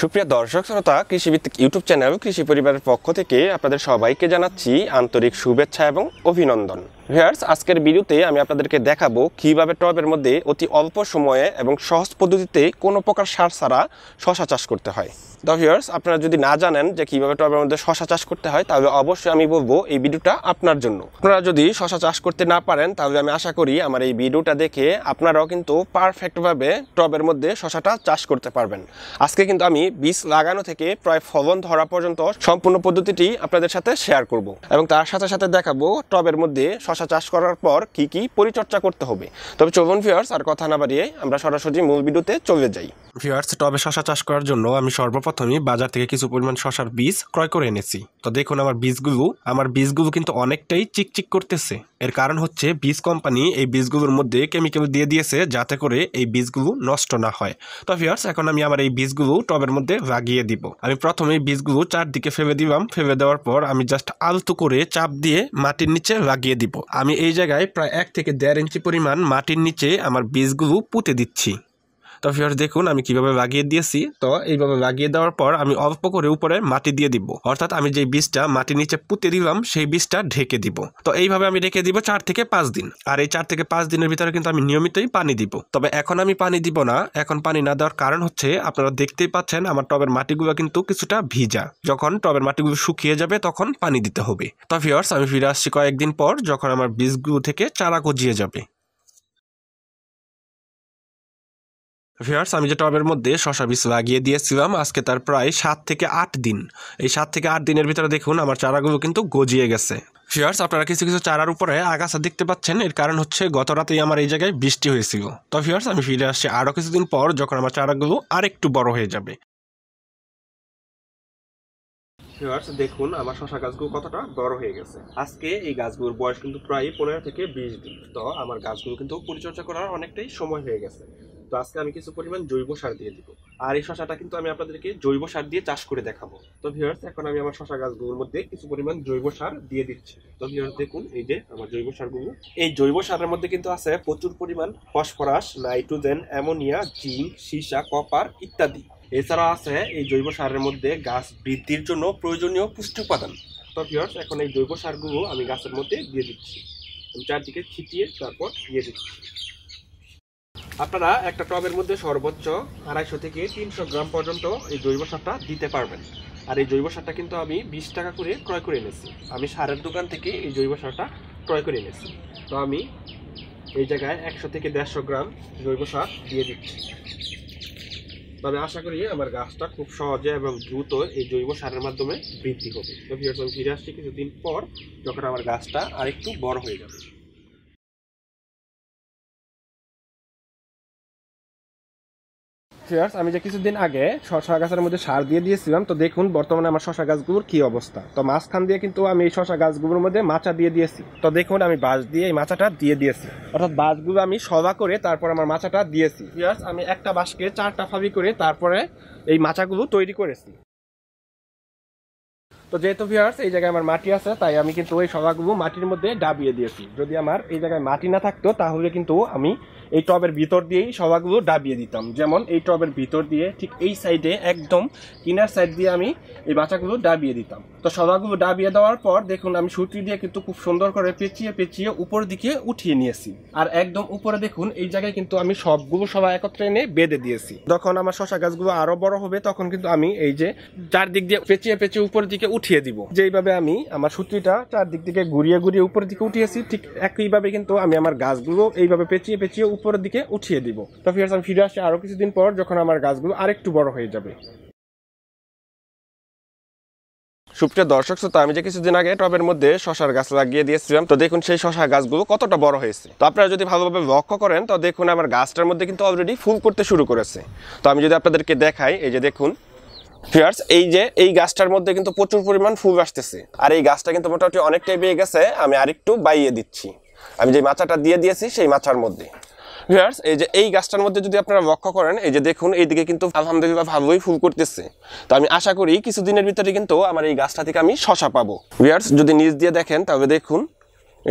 সুপ্রিয় দর্শক শ্রোতা কৃষিভিত্তিক ইউটিউব চ্যানেল কৃষি পরিবারের পক্ষ থেকে আপনাদের সবাইকে জানাচ্ছি আন্তরিক শুভেচ্ছা এবং অভিনন্দন ভিয়ার্স আজকের ভিডিওতে আমি আপনাদেরকে দেখাবো কিভাবে টবের মধ্যে অতি অল্প সময়ে এবং সহজ পদ্ধতিতে কোনো প্রকার সার ছাড়া শশা চাষ করতে হয় দভিয়ার্স আপনারা যদি না জানেন যে কীভাবে টবের মধ্যে শশা চাষ করতে হয় তাহলে অবশ্যই আমি বলবো এই ভিডিওটা আপনার জন্য আপনারা যদি শশা চাষ করতে না পারেন তাহলে আমি আশা করি আমার এই ভিডিওটা দেখে আপনারাও কিন্তু পারফেক্টভাবে টবের মধ্যে শশাটা চাষ করতে পারবেন আজকে কিন্তু আমি বীজ লাগানো থেকে প্রায় ফলন ধরা পর্যন্ত সম্পূর্ণ পদ্ধতিটি আপনাদের সাথে শেয়ার করব এবং তার সাথে সাথে দেখাবো টবের মধ্যে শশা চাষ করার পর কি কি পরিচর্যা করতে হবে তবে চলুন ভিওয়ার্স আর কথা না বাড়িয়ে আমরা সরাসরি মূল ভিডিওতে চলে যাই ভিওয়ার্স টবে শশা চাষ করার জন্য আমি সর্বপ্রথম প্রথমে বাজার থেকে কিছু পরিমাণ শশার বীজ ক্রয় করে এনেছি তো দেখুন আমার বীজগুলো আমার বীজগুলো কিন্তু অনেকটাই চিকচিক করতেছে এর কারণ হচ্ছে বীজ কোম্পানি এই বীজগুলোর মধ্যে কেমিক্যাল দিয়ে দিয়েছে যাতে করে এই বীজগুলো নষ্ট না হয় তো ফিয়ার্স এখন আমি আমার এই বীজগুলো টবের মধ্যে লাগিয়ে দিব আমি প্রথমে বীজগুলো চারদিকে ফেলে দিলাম ফেলে দেওয়ার পর আমি জাস্ট আলতু করে চাপ দিয়ে মাটির নিচে লাগিয়ে দিব আমি এই জায়গায় প্রায় এক থেকে দেড় ইঞ্চি পরিমাণ মাটির নিচে আমার বীজগুলো পুঁতে দিচ্ছি তো ফিওর দেখুন আমি কিভাবে লাগিয়ে দিয়েছি তো এইভাবে লাগিয়ে দেওয়ার পর আমি অল্প করে উপরে মাটি দিয়ে দিব অর্থাৎ আমি যে বীজটা মাটি নিচে পুঁতে দিলাম সেই বীজটা ঢেকে দিব তো এইভাবে আমি রেখে দিব চার থেকে পাঁচ দিন আর এই চার থেকে পাঁচ দিনের ভিতরে কিন্তু আমি নিয়মিতই পানি দিব তবে এখন আমি পানি দিব না এখন পানি না দেওয়ার কারণ হচ্ছে আপনারা দেখতেই পাচ্ছেন আমার টবের মাটিগুলো কিন্তু কিছুটা ভিজা যখন টবের মাটিগুলো শুকিয়ে যাবে তখন পানি দিতে হবে তো ফিওর্স আমি ফিরে আসছি কয়েকদিন পর যখন আমার বীজগুলো থেকে চারা গজিয়ে যাবে ভিয়ার্স আমি যে টবের মধ্যে শশা বীজ লাগিয়ে দিয়েছিলাম আজকে তার প্রায় সাত থেকে আট দিন এই সাত থেকে আট দিনের ভিতরে দেখুন আমার চারাগুলো কিন্তু গজিয়ে গেছে ভিয়ার্স আপনারা কিছু কিছু চারার উপরে আগাছা দেখতে পাচ্ছেন এর কারণ হচ্ছে গত রাতেই আমার এই জায়গায় বৃষ্টি হয়েছিল তো ভিয়ার্স আমি ফিরে আসছি আরও কিছুদিন পর যখন আমার চারাগুলো আরেকটু বড় হয়ে যাবে দেখুন আমার শশা গাছগুলো কতটা বড় হয়ে গেছে আজকে এই গাছগুলোর বয়স কিন্তু প্রায় পনেরো থেকে বিশ দিন তো আমার গাছগুলো কিন্তু পরিচর্যা করার অনেকটাই সময় হয়ে গেছে তো আজকে আমি কিছু পরিমাণ জৈব সার দিয়ে দিব আর এই শশাটা কিন্তু আমি আপনাদেরকে জৈব সার দিয়ে চাষ করে দেখাবো তো ভিউয়ার্স এখন আমি আমার শশা গাছগুলোর মধ্যে কিছু পরিমাণ জৈব সার দিয়ে দিচ্ছি তো ভিউয়ার্স দেখুন এই যে আমার জৈব সারগুলো এই জৈব সারের মধ্যে কিন্তু আছে প্রচুর পরিমাণ ফসফরাস নাইট্রোজেন অ্যামোনিয়া জিঙ্ক সীসা কপার ইত্যাদি এছাড়া আছে এই জৈব সারের মধ্যে গাছ বৃদ্ধির জন্য প্রয়োজনীয় পুষ্টি উপাদান তো ভিউয়ার্স এখন এই জৈব সারগুলো আমি গাছের মধ্যে দিয়ে দিচ্ছি আমি চারদিকে ছিটিয়ে তারপর দিয়ে দিচ্ছি আপনারা একটা টবের মধ্যে সর্বোচ্চ আড়াইশো থেকে তিনশো গ্রাম পর্যন্ত এই জৈব সারটা দিতে পারবেন আর এই জৈব সারটা কিন্তু আমি বিশ টাকা করে ক্রয় করে এনেছি আমি সারের দোকান থেকে এই জৈব সারটা ক্রয় করে এনেছি তো আমি এই জায়গায় একশো থেকে দেড়শো গ্রাম জৈব সার দিয়ে দিচ্ছি তবে আশা করি আমার গাছটা খুব সহজে এবং দ্রুত এই জৈব সারের মাধ্যমে বৃদ্ধি হবে তো ফিরে আসছি কিছুদিন পর যখন আমার গাছটা আরেকটু বড় হয়ে যাবে ফিয়ার্স আমি যে কিছুদিন আগে শশা গাছের মধ্যে সার দিয়ে দিয়েছিলাম তো দেখুন বর্তমানে আমার শশা গাছগুলোর কি অবস্থা তো মাঝখান দিয়ে কিন্তু আমি এই শশা গাছগুলোর মধ্যে মাচা দিয়ে দিয়েছি তো দেখুন আমি বাঁশ দিয়ে এই মাচাটা দিয়ে দিয়েছি অর্থাৎ বাঁশগুলো আমি সভা করে তারপর আমার মাচাটা দিয়েছি ফিয়ার্স আমি একটা বাঁশকে চারটা ফাবি করে তারপরে এই মাচাগুলো তৈরি করেছি তো যেহেতু ভিউয়ার্স এই জায়গায় আমার মাটি আছে তাই আমি কিন্তু ওই সভাগুলো মাটির মধ্যে ডাবিয়ে দিয়েছি যদি আমার এই জায়গায় মাটি না থাকতো তাহলে কিন্তু আমি এই টবের ভিতর দিয়েই সবাগুলো ডাবিয়ে দিতাম যেমন এই টবের ভিতর দিয়ে ঠিক এই সাইডে একদম কিনার সাইড দিয়ে আমি এই বাচ্চাগুলো ডাবিয়ে দিতাম তো সবাগুলো ডাবিয়ে দেওয়ার পর দেখুন আমি সুটি দিয়ে কিন্তু খুব সুন্দর করে পেঁচিয়ে পেঁচিয়ে উপর দিকে উঠিয়ে নিয়েছি আর একদম উপরে দেখুন এই জায়গায় কিন্তু আমি সবগুলো সবাই একত্রে এনে বেঁধে দিয়েছি যখন আমার শশা গাছগুলো আরো বড় হবে তখন কিন্তু আমি এই যে চারদিক দিয়ে পেঁচিয়ে পেঁচিয়ে উপরের দিকে উঠিয়ে দিব যেইভাবে আমি আমার সুতিটা চারদিক দিকে ঘুরিয়ে ঘুরিয়ে উপরের দিকে উঠিয়েছি ঠিক একইভাবে কিন্তু আমি আমার গাছগুলো এইভাবে পেঁচিয়ে পেঁচিয়ে উপরের দিকে উঠিয়ে দিব তো ফিরে আমি ফিরে আসি আরো কিছুদিন পর যখন আমার গাছগুলো আরেকটু বড় হয়ে যাবে সুপ্রিয় দর্শক শ্রোতা আমি যে কিছুদিন আগে টবের মধ্যে শশার গাছ লাগিয়ে দিয়েছিলাম তো দেখুন সেই শশা গাছগুলো কতটা বড় হয়েছে তো আপনারা যদি ভালোভাবে লক্ষ্য করেন তো দেখুন আমার গাছটার মধ্যে কিন্তু অলরেডি ফুল করতে শুরু করেছে তো আমি যদি আপনাদেরকে দেখাই এই যে দেখুন ফিয়ার্স এই যে এই গাছটার মধ্যে কিন্তু প্রচুর পরিমাণ ফুল আসতেছে আর এই গাছটা কিন্তু মোটামুটি অনেকটাই বেয়ে গেছে আমি আরেকটু বাইয়ে দিচ্ছি আমি যে মাচাটা দিয়ে দিয়েছি সেই মাছার মধ্যে ভিউয়ার্স এই যে এই গাছটার মধ্যে যদি আপনারা লক্ষ্য করেন এই যে দেখুন এইদিকে কিন্তু আলহামদুলিল্লাহ ভালোই ফুল করতেছে তো আমি আশা করি কিছুদিনের ভিতরে কিন্তু আমার এই গাছটা থেকে আমি শশা পাবো ভিউয়ার্স যদি নিচ দিয়ে দেখেন তবে দেখুন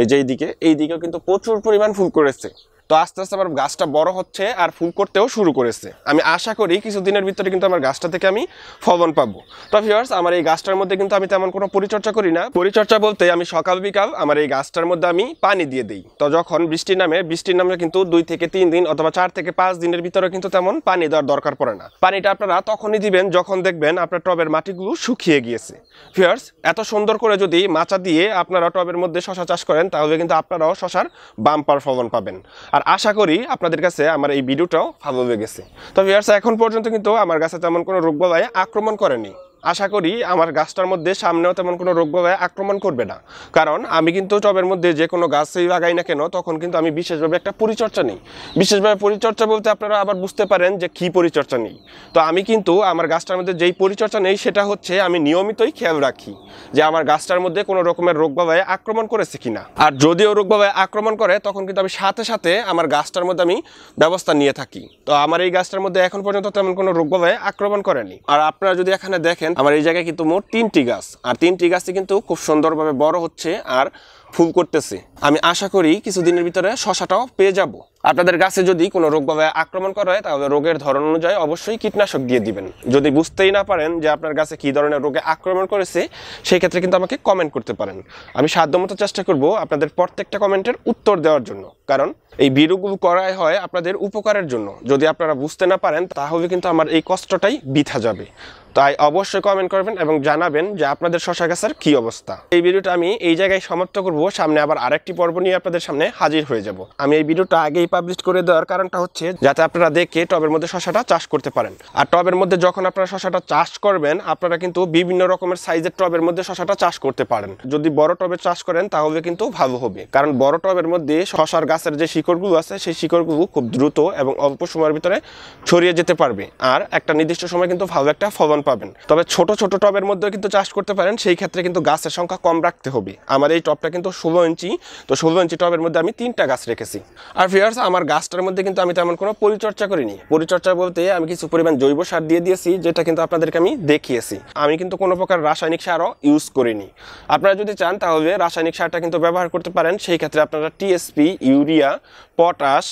এই যে এইদিকে এইদিকেও কিন্তু প্রচুর পরিমাণ ফুল করেছে তো আস্তে আস্তে আমার গাছটা বড় হচ্ছে আর ফুল করতেও শুরু করেছে আমি আশা করি কিছুদিনের ভিতরে কিন্তু আমার গাছটা থেকে আমি ফবন পাবো তো ফিওর্স আমার এই গাছটার মধ্যে কিন্তু আমি তেমন কোনো পরিচর্যা করি না পরিচর্যা বলতে আমি সকাল বিকাল আমার এই গাছটার মধ্যে আমি পানি দিয়ে দিই তো যখন বৃষ্টি নামে বৃষ্টির নামে কিন্তু দুই থেকে তিন দিন অথবা চার থেকে পাঁচ দিনের ভিতরে কিন্তু তেমন পানি দেওয়ার দরকার পড়ে না পানিটা আপনারা তখনই দিবেন যখন দেখবেন আপনার টবের মাটিগুলো শুকিয়ে গিয়েছে ভিওর্স এত সুন্দর করে যদি মাচা দিয়ে আপনারা টবের মধ্যে শশা চাষ করেন তাহলে কিন্তু আপনারাও শশার বাম্পার ফবন পাবেন আর আশা করি আপনাদের কাছে আমার এই ভিডিওটাও ভালো লেগেছে তো এখন পর্যন্ত কিন্তু আমার কাছে তেমন কোনো রোগ বলাই আক্রমণ করেনি আশা করি আমার গাছটার মধ্যে সামনেও তেমন কোনো রোগ রোগভাবে আক্রমণ করবে না কারণ আমি কিন্তু টবের মধ্যে যে কোনো গাছই লাগাই না কেন তখন কিন্তু আমি বিশেষভাবে একটা পরিচর্যা নিই বিশেষভাবে পরিচর্যা বলতে আপনারা আবার বুঝতে পারেন যে কী পরিচর্যা নিই তো আমি কিন্তু আমার গাছটার মধ্যে যেই পরিচর্যা নেই সেটা হচ্ছে আমি নিয়মিতই খেয়াল রাখি যে আমার গাছটার মধ্যে কোনো রকমের রোগ রোগভাবে আক্রমণ করেছে কিনা আর যদিও রোগভাবে আক্রমণ করে তখন কিন্তু আমি সাথে সাথে আমার গাছটার মধ্যে আমি ব্যবস্থা নিয়ে থাকি তো আমার এই গাছটার মধ্যে এখন পর্যন্ত তেমন কোনো রোগ রোগভাবে আক্রমণ করেনি আর আপনারা যদি এখানে দেখেন আমার এই জায়গায় কিন্তু মোট তিনটি গাছ আর তিনটি গাছে কিন্তু খুব সুন্দরভাবে বড় হচ্ছে আর ফুল করতেছে আমি আশা করি কিছুদিনের ভিতরে শশাটাও পেয়ে যাব আপনাদের গাছে যদি কোনো রোগভাবে আক্রমণ করা হয় তাহলে রোগের ধরন অনুযায়ী অবশ্যই কীটনাশক দিয়ে দিবেন যদি বুঝতেই না পারেন যে আপনার গাছে কী ধরনের রোগে আক্রমণ করেছে সেই ক্ষেত্রে কিন্তু আমাকে কমেন্ট করতে পারেন আমি সাধ্যমতো চেষ্টা করব আপনাদের প্রত্যেকটা কমেন্টের উত্তর দেওয়ার জন্য কারণ এই ভিডিওগুলো করাই হয় আপনাদের উপকারের জন্য যদি আপনারা বুঝতে না পারেন তাহলে কিন্তু আমার এই কষ্টটাই বৃথা যাবে তাই অবশ্যই কমেন্ট করবেন এবং জানাবেন যে আপনাদের শশা গাছের কী অবস্থা এই ভিডিওটা আমি এই জায়গায় সমাপ্ত করব সামনে আবার আরেকটি পর্ব নিয়ে আপনাদের সামনে হাজির হয়ে যাব আমি এই ভিডিওটা আগেই পাবলিশ করে দেওয়ার কারণটা হচ্ছে যাতে আপনারা দেখে টবের মধ্যে শশাটা চাষ করতে পারেন আর টবের মধ্যে যখন আপনারা শশাটা চাষ করবেন আপনারা কিন্তু বিভিন্ন রকমের সাইজের টবের মধ্যে শশাটা চাষ করতে পারেন যদি বড় টবে চাষ করেন তাহলে কিন্তু ভালো হবে কারণ বড় টবের মধ্যে শশার গাছের যে শিকড়গুলো আছে সেই শিকড়গুলো খুব দ্রুত এবং অল্প সময়ের ভিতরে ছড়িয়ে যেতে পারবে আর একটা নির্দিষ্ট সময় কিন্তু ভালো একটা ফলন পাবেন তবে ছোট ছোট টবের মধ্যেও কিন্তু চাষ করতে পারেন সেই ক্ষেত্রে কিন্তু গাছের সংখ্যা কম রাখতে হবে আমার এই টবটা কিন্তু তো ষোলো ইঞ্চি তো ষোলো ইঞ্চি টবের মধ্যে আমি তিনটা গাছ রেখেছি আর ফিয়ার্স আমার গাছটার মধ্যে কিন্তু আমি তেমন কোনো পরিচর্যা করিনি পরিচর্যা বলতে আমি কিছু পরিমাণ জৈব সার দিয়ে দিয়েছি যেটা কিন্তু আপনাদেরকে আমি দেখিয়েছি আমি কিন্তু কোনো প্রকার রাসায়নিক সারও ইউজ করিনি আপনারা যদি চান তাহলে রাসায়নিক সারটা কিন্তু ব্যবহার করতে পারেন সেই ক্ষেত্রে আপনারা টিএসপি ইউরিয়া পটাশ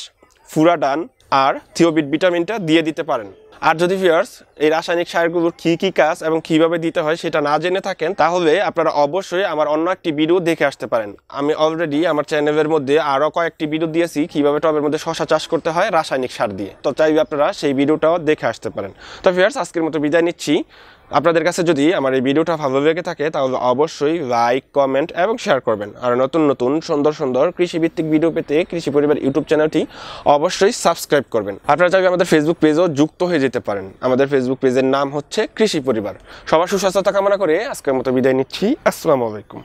ফুরাডান আর থিওবিট ভিটামিনটা দিয়ে দিতে পারেন আর যদি ভিউয়ার্স এই রাসায়নিক সারগুলোর কী কী কাজ এবং কীভাবে দিতে হয় সেটা না জেনে থাকেন তাহলে আপনারা অবশ্যই আমার অন্য একটি ভিডিও দেখে আসতে পারেন আমি অলরেডি আমার চ্যানেলের মধ্যে আরও কয়েকটি ভিডিও দিয়েছি কীভাবে টবের মধ্যে শশা চাষ করতে হয় রাসায়নিক সার দিয়ে তো চাইবে আপনারা সেই ভিডিওটাও দেখে আসতে পারেন তো ভিউয়ার্স আজকের মতো বিদায় নিচ্ছি আপনাদের কাছে যদি আমার এই ভিডিওটা ভালো লেগে থাকে তাহলে অবশ্যই লাইক কমেন্ট এবং শেয়ার করবেন আর নতুন নতুন সুন্দর সুন্দর কৃষিভিত্তিক ভিডিও পেতে কৃষি পরিবার ইউটিউব চ্যানেলটি অবশ্যই সাবস্ক্রাইব করবেন আপনারা চাইবে আমাদের ফেসবুক পেজও যুক্ত হয়ে যেতে পারেন আমাদের ফেসবুক পেজের নাম হচ্ছে কৃষি পরিবার সবার সুস্বাস্থ্যতা কামনা করে আজকের মতো বিদায় নিচ্ছি আসসালামু আলাইকুম